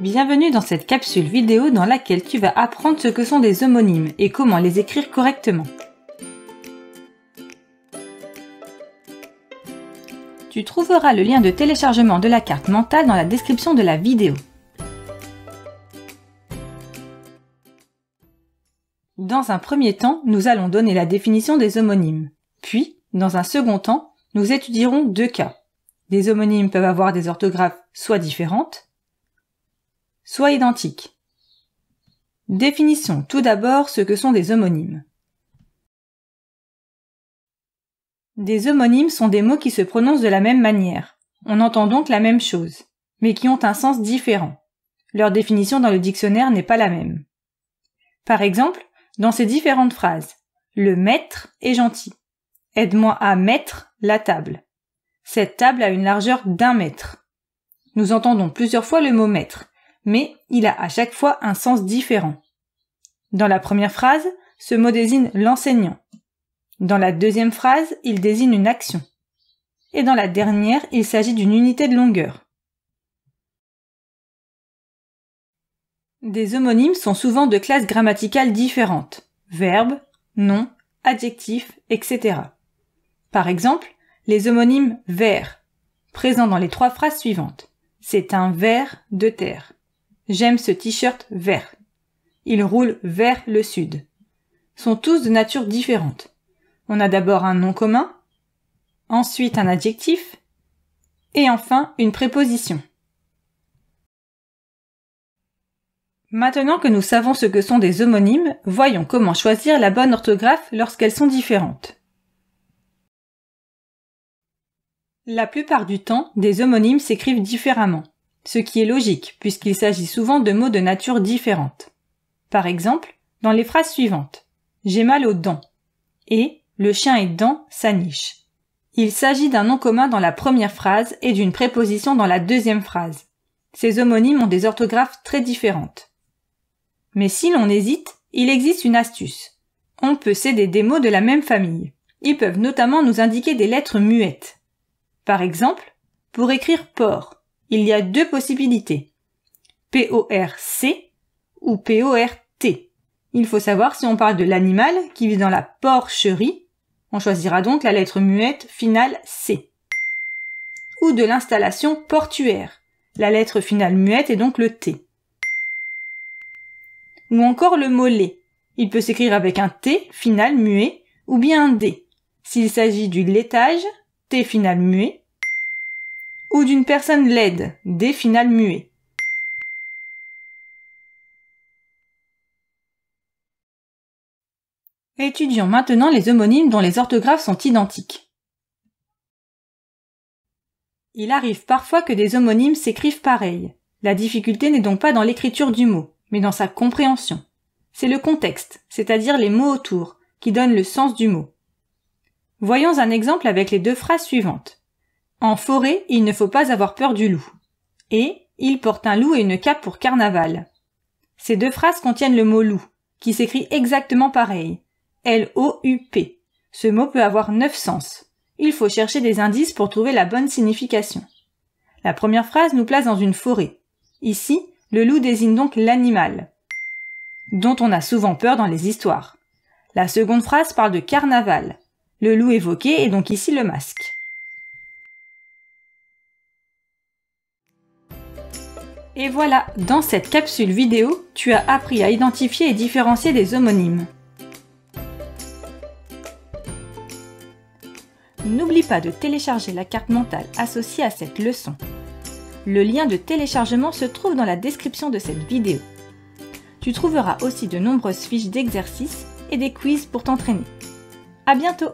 Bienvenue dans cette capsule vidéo dans laquelle tu vas apprendre ce que sont des homonymes et comment les écrire correctement. Tu trouveras le lien de téléchargement de la carte mentale dans la description de la vidéo. Dans un premier temps, nous allons donner la définition des homonymes. Puis, dans un second temps, nous étudierons deux cas. Des homonymes peuvent avoir des orthographes soit différentes, soit identique. Définissons tout d'abord ce que sont des homonymes. Des homonymes sont des mots qui se prononcent de la même manière. On entend donc la même chose, mais qui ont un sens différent. Leur définition dans le dictionnaire n'est pas la même. Par exemple, dans ces différentes phrases, le maître est gentil. Aide-moi à mettre la table. Cette table a une largeur d'un mètre. Nous entendons plusieurs fois le mot maître, mais il a à chaque fois un sens différent. Dans la première phrase, ce mot désigne l'enseignant. Dans la deuxième phrase, il désigne une action. Et dans la dernière, il s'agit d'une unité de longueur. Des homonymes sont souvent de classes grammaticales différentes. Verbes, noms, adjectifs, etc. Par exemple, les homonymes vers » présents dans les trois phrases suivantes. C'est un ver de terre. J'aime ce t-shirt vert. Il roule vers le sud. Sont tous de nature différente. On a d'abord un nom commun, ensuite un adjectif, et enfin une préposition. Maintenant que nous savons ce que sont des homonymes, voyons comment choisir la bonne orthographe lorsqu'elles sont différentes. La plupart du temps, des homonymes s'écrivent différemment ce qui est logique puisqu'il s'agit souvent de mots de nature différente. Par exemple, dans les phrases suivantes J'ai mal aux dents et le chien est dans sa niche. Il s'agit d'un nom commun dans la première phrase et d'une préposition dans la deuxième phrase. Ces homonymes ont des orthographes très différentes. Mais si l'on hésite, il existe une astuce. On peut céder des mots de la même famille. Ils peuvent notamment nous indiquer des lettres muettes. Par exemple, pour écrire porc, il y a deux possibilités. PORC ou PORT. Il faut savoir si on parle de l'animal qui vit dans la porcherie. On choisira donc la lettre muette finale C. Ou de l'installation portuaire. La lettre finale muette est donc le T. Ou encore le mot Il peut s'écrire avec un T final muet ou bien un D. S'il s'agit du laitage, T final muet, ou d'une personne laide, des finales muet. Étudions maintenant les homonymes dont les orthographes sont identiques. Il arrive parfois que des homonymes s'écrivent pareils. La difficulté n'est donc pas dans l'écriture du mot, mais dans sa compréhension. C'est le contexte, c'est-à-dire les mots autour, qui donnent le sens du mot. Voyons un exemple avec les deux phrases suivantes. En forêt, il ne faut pas avoir peur du loup. Et il porte un loup et une cape pour carnaval. Ces deux phrases contiennent le mot loup, qui s'écrit exactement pareil. L-O-U-P. Ce mot peut avoir neuf sens. Il faut chercher des indices pour trouver la bonne signification. La première phrase nous place dans une forêt. Ici, le loup désigne donc l'animal, dont on a souvent peur dans les histoires. La seconde phrase parle de carnaval. Le loup évoqué est donc ici le masque. Et voilà, dans cette capsule vidéo, tu as appris à identifier et différencier des homonymes. N'oublie pas de télécharger la carte mentale associée à cette leçon. Le lien de téléchargement se trouve dans la description de cette vidéo. Tu trouveras aussi de nombreuses fiches d'exercices et des quiz pour t'entraîner. À bientôt